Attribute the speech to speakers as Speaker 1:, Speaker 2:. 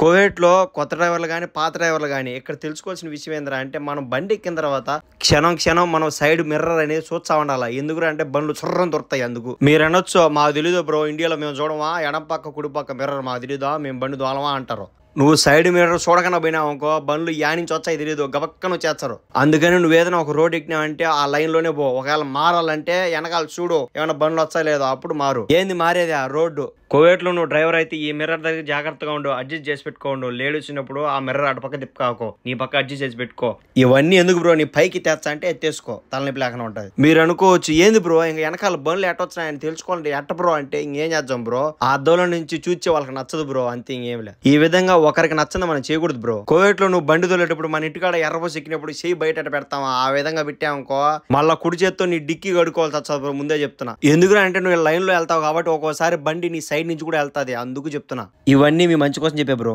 Speaker 1: కోవిడ్లో కొత్త డ్రైవర్లు కానీ పాత డ్రైవర్లు కానీ ఇక్కడ తెలుసుకోవాల్సిన విషయం ఏంద్రా అంటే మనం బండి ఎక్కిన తర్వాత క్షణం క్షణం మనం సైడ్ మిర్రర్ అనేది చూస్తా ఉండాలి ఎందుకు అంటే బండ్లు చుర్రం దొరుకుతాయి అందుకు మీరు అనొచ్చు మాకు తెలీదు బ్రో ఇండియాలో మేము చూడమా ఎడం పక్క కుడి పక్క మిర్రర్ మాకు తెలీదా మేము బండి దోలమా అంటారు నువ్వు సైడ్ మిర్రర్ చూడకుండా పోయినావు అనుకో బండ్లు నుంచి వచ్చాయి తెలియదు నువ్వు చేస్తారు అందుకని నువ్వు ఏదైనా ఒక రోడ్ ఎక్కినావంటే ఆ లైన్ లోనే పో ఒకవేళ మారాలంటే వెనకాల చూడు ఏమైనా బండ్లు వచ్చా లేదో అప్పుడు మారు ఏంది మారేది ఆ రోడ్డు కోవేట్ లో నువ్వు డ్రైవర్ అయితే ఈ మిర్రర్ దగ్గర జాగ్రత్తగా ఉండు అడ్జస్ట్ చేసి పెట్టుకోండు లేడు వచ్చినప్పుడు ఆ మిర్రర్ అటు పక్క తిప్పుకోకు నీ పక్క అడ్జస్ట్ చేసి పెట్టుకో ఇవన్నీ ఎందుకు బ్రో నీ పైకి తెచ్చా అంటే ఎత్తేసుకో తలనొప్పి లేకుండా ఉంటుంది మీరు అనుకోవచ్చు ఏంది బ్రో ఇంకా వెనకాల బండ్లు ఎట్ట వచ్చినాయని తెలుసుకోవాలంటే ఎట్ట బ్రో అంటే ఇంకేం చేద్దాం బ్రో ఆ దోళ నుంచి చూచే వాళ్ళకి నచ్చదు బ్రో అంతే ఇంకేం లేదు ఈ విధంగా ఒకరికి నచ్చిందా మనం చేయకూడదు బ్రో కోవిడ్ లో నువ్వు బండి తోలేటప్పుడు మన ఇంటికాడ ఎర్రబోసి ఎక్కినప్పుడు చేయి బయట పెడతావా ఆ విధంగా పెట్టామనుకో మళ్ళా కుడి చేత్తో నీ డిక్కి కడుకోవాల్సి వచ్చా బ్రో ముందే చెప్తున్నా ఎందుకు అంటే నువ్వు లైన్ లో వెళ్తావు కాబట్టి ఒక్కోసారి బండి నీ సైడ్ నుంచి కూడా వెళ్తాది అందుకు చెప్తున్నా ఇవన్నీ మీ మంచి కోసం చెప్పే బ్రో